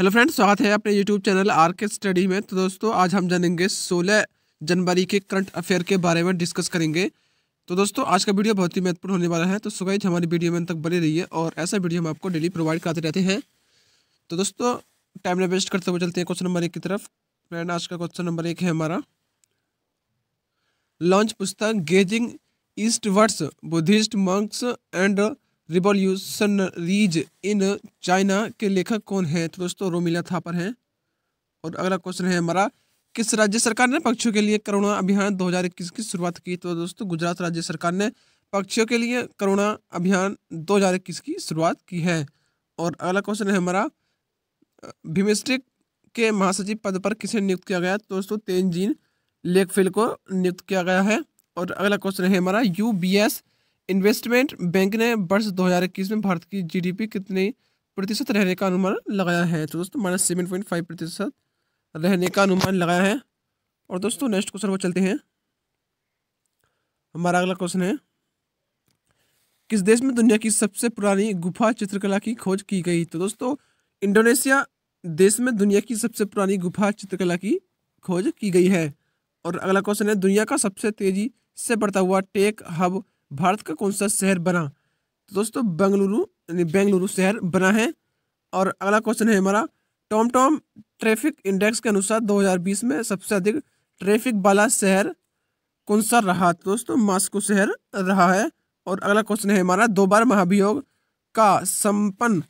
hello friends स्वागत है अपने YouTube channel R K study में तो दोस्तों आज हम जानेंगे 16 जनवरी के करंट अफेयर के बारे में डिस्कस करेंगे तो दोस्तों आज का वीडियो बहुत ही महत्वपूर्ण होने वाला है तो ही हमारी वीडियो में तक बने रहिए और ऐसा वीडियो हम आपको डेली प्रोवाइड कराते रहते हैं तो दोस्तों टाइम वेस्ट करते हुए चलते हैं क्वेश्चन नंबर एक की तरफ फ्रेंड आज का क्वेश्चन नंबर एक है हमारा लॉन्च पुस्तक gazing words Buddhist monks and reeds in China के लेखक कौन है तो दोस्तों रोमिला थापर हैं और अगला क्वेश्चन है हमारा किस राज्य सरकार ने पक्षियों के लिए करुणा अभियान 2021 की शुरुआत की तो दोस्तों गुजरात राज्य सरकार ने पक्षियों के लिए करुणा अभियान 2021 की शुरुआत की है और अगला क्वेश्चन है हमारा भीमिस्टिक के महासचिव पद पर किसे नियुक्त किया गया तो दोस्तों तेनजीन लेकफिल को नियुक्त किया गया है और अगला क्वेश्चन है हमारा U B S investment bank ने वर्ष दो में भारत की जीडीपी कितने प्रतिशत रहने का अनुमान लगाया है तो दोस्तों माइनस सेवन पॉइंट फाइव प्रतिशत रहने का अनुमान लगाया है और दोस्तों नेक्स्ट क्वेश्चन वो चलते हैं हमारा अगला क्वेश्चन है किस देश में दुनिया की सबसे पुरानी गुफा चित्रकला की खोज की गई तो दोस्तों इंडोनेशिया देश में दुनिया की सबसे पुरानी गुफा चित्रकला की खोज की गई है और अगला क्वेश्चन है दुनिया का सबसे तेजी से बढ़ता हुआ टेक हब भारत का कौन सा शहर बना तो दोस्तों बेंगलुरु यानी बेंगलुरु शहर बना है और अगला क्वेश्चन है हमारा टॉम टॉम ट्रैफिक इंडेक्स के अनुसार 2020 में सबसे अधिक ट्रैफिक वाला शहर कौन सा रहा तो दोस्तों मास्को शहर रहा है और अगला क्वेश्चन है हमारा दो बार महाभियोग का संपन्न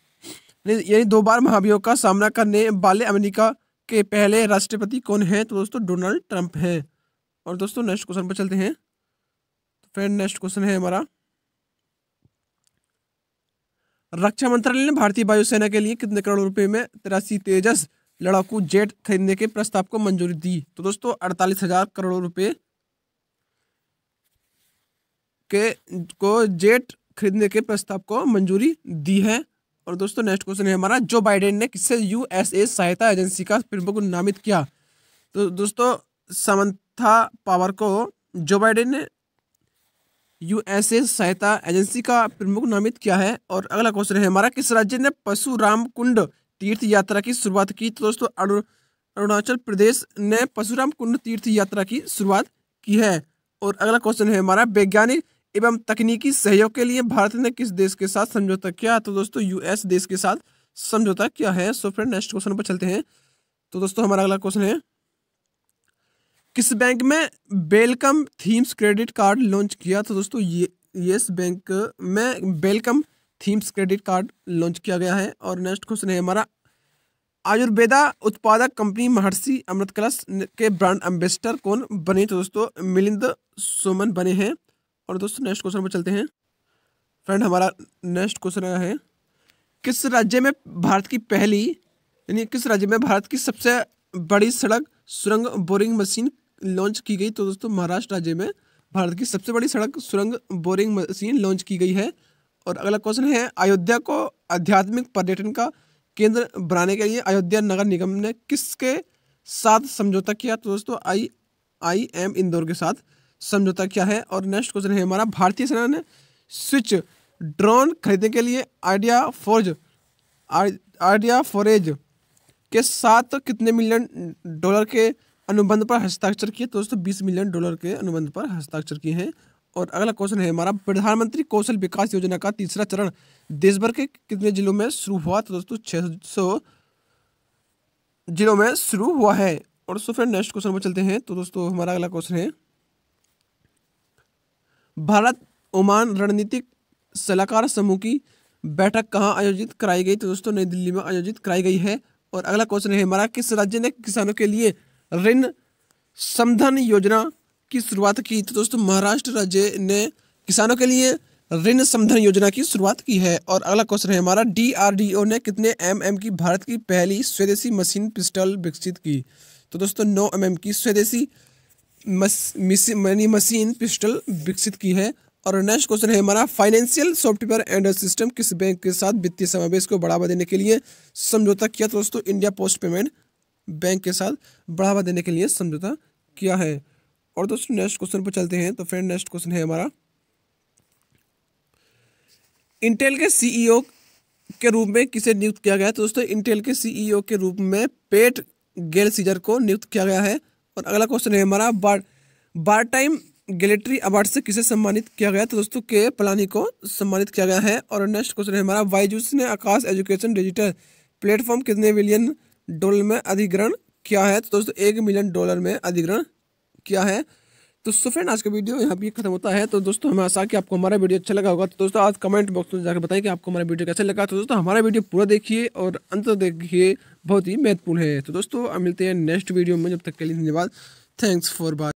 यानी दो बार महाभियोग का सामना करने वाले अमेरिका के पहले राष्ट्रपति कौन हैं तो दोस्तों डोनाल्ड ट्रंप हैं और दोस्तों नेक्स्ट क्वेश्चन पर चलते हैं फ्रेंड नेक्स्ट क्वेश्चन है हमारा रक्षा मंत्रालय ने भारतीय वायुसेना के लिए कितने करोड़ रुपए में तिरासी तेजस लड़ाकू जेट खरीदने के प्रस्ताव को मंजूरी दी तो दोस्तों अड़तालीस हजार करोड़ रुपए के को जेट खरीदने के प्रस्ताव को मंजूरी दी है और दोस्तों नेक्स्ट क्वेश्चन है हमारा जो बाइडेन ने किससे यूएसए सहायता एजेंसी का प्रमुख नामित किया तो दोस्तों समंथा पावर को जो बाइडेन ने यूएसए सहायता एजेंसी का प्रमुख नामित किया है और अगला क्वेश्चन है हमारा किस राज्य ने पशुराम कुंड तीर्थ यात्रा की शुरुआत की तो दोस्तों अरुणाचल प्रदेश ने पशुराम कुंड तीर्थ यात्रा की शुरुआत की है और अगला क्वेश्चन है हमारा वैज्ञानिक एवं तकनीकी सहयोग के लिए भारत ने किस देश के साथ समझौता किया तो दोस्तों यूएस देश के साथ समझौता किया है सो फ्रेंड नेक्स्ट क्वेश्चन पर चलते हैं तो दोस्तों हमारा अगला क्वेश्चन है किस बैंक में welcome themes credit card launch किया तो दोस्तों ये येस बैंक में welcome themes credit card launch किया गया है और नेक्स्ट क्वेश्चन है हमारा आयुर्वेदा उत्पादक कंपनी महर्षि अमृत कलश के ब्रांड एम्बेसडर कौन बने तो दोस्तों मिलिंद सोमन बने हैं और दोस्तों नेक्स्ट क्वेश्चन पर चलते हैं फ्रेंड हमारा नेक्स्ट क्वेश्चन है किस राज्य में भारत की पहली यानी किस राज्य में भारत की सबसे बड़ी सड़क सुरंग बोरिंग मशीन लॉन्च की गई तो दोस्तों महाराष्ट्र राज्य में भारत की सबसे बड़ी सड़क सुरंग बोरिंग मशीन लॉन्च की गई है और अगला क्वेश्चन है अयोध्या को आध्यात्मिक पर्यटन का केंद्र बनाने के लिए अयोध्या नगर निगम ने किसके साथ समझौता किया तो दोस्तों आई आई एम इंदौर के साथ समझौता किया है और नेक्स्ट क्वेश्चन है हमारा भारतीय सेना ने स्विच ड्रोन खरीदने के लिए आइडिया फोर्ज आइडिया फोरेज के साथ कितने मिलियन डॉलर के अनुबंध पर हस्ताक्षर किए दोस्तों बीस मिलियन डॉलर के अनुबंध पर हस्ताक्षर किए हैं और अगला क्वेश्चन है हमारा प्रधानमंत्री कौशल विकास योजना का तीसरा चरण देश भर के कितने जिलों में शुरू हुआ तो दोस्तों छः सौ जिलों में शुरू हुआ है और सो फ्रेंड नेक्स्ट क्वेश्चन पर चलते हैं तो दोस्तों हमारा अगला क्वेश्चन है भारत ओमान रणनीतिक सलाहकार समूह की बैठक कहाँ आयोजित कराई गई तो दोस्तों नई दिल्ली में आयोजित कराई गई है और अगला क्वेश्चन है हमारा किस राज्य ने किसानों के लिए ऋण समधन योजना की शुरुआत की तो दोस्तों महाराष्ट्र राज्य ने किसानों के लिए ऋण समधन योजना की शुरुआत की है और अगला क्वेश्चन है हमारा डीआरडीओ ने कितने एम mm की भारत की पहली स्वदेशी मशीन पिस्टल विकसित की तो दोस्तों नौ एम mm की स्वदेशी मनी मशीन पिस्टल विकसित की है और नेक्स्ट क्वेश्चन है हमारा फाइनेंशियल सॉफ्टवेयर एंड सिस्टम किस बैंक के साथ वित्तीय समावेश को बढ़ावा देने के लिए समझौता किया तो दोस्तों इंडिया पोस्ट पेमेंट बैंक के साथ बढ़ावा देने के लिए समझौता किया है और दोस्तों नेक्स्ट क्वेश्चन पर चलते हैं तो फ्रेंड नेक्स्ट क्वेश्चन है हमारा इंटेल के सीईओ e के रूप में किसे नियुक्त किया गया तो दोस्तों इंटेल के सीईओ e के रूप में पेट गेल सीजर को नियुक्त किया गया है और अगला क्वेश्चन है हमारा बार बार टाइम गैलेटरी अवार्ड से किसे सम्मानित किया गया तो दोस्तों के पलानी को सम्मानित किया गया है और नेक्स्ट क्वेश्चन है हमारा वाईजूस ने आकाश एजुकेशन डिजिटल प्लेटफॉर्म कितने मिलियन डॉलर में अधिग्रहण किया है तो दोस्तों एक मिलियन डॉलर में अधिग्रहण किया है तो सो फ्रेंड आज का वीडियो यहाँ पे खत्म होता है तो दोस्तों हमें आशा कि आपको हमारा वीडियो अच्छा लगा होगा तो दोस्तों आज कमेंट बॉक्स में जाकर बताएं कि आपको हमारा वीडियो कैसा लगा तो दोस्तों हमारा वीडियो पूरा देखिए और अंत देखिए बहुत ही महत्वपूर्ण है तो दोस्तों मिलते हैं नेक्स्ट वीडियो में जब तक के लिए धन्यवाद थैंक्स फॉर बाय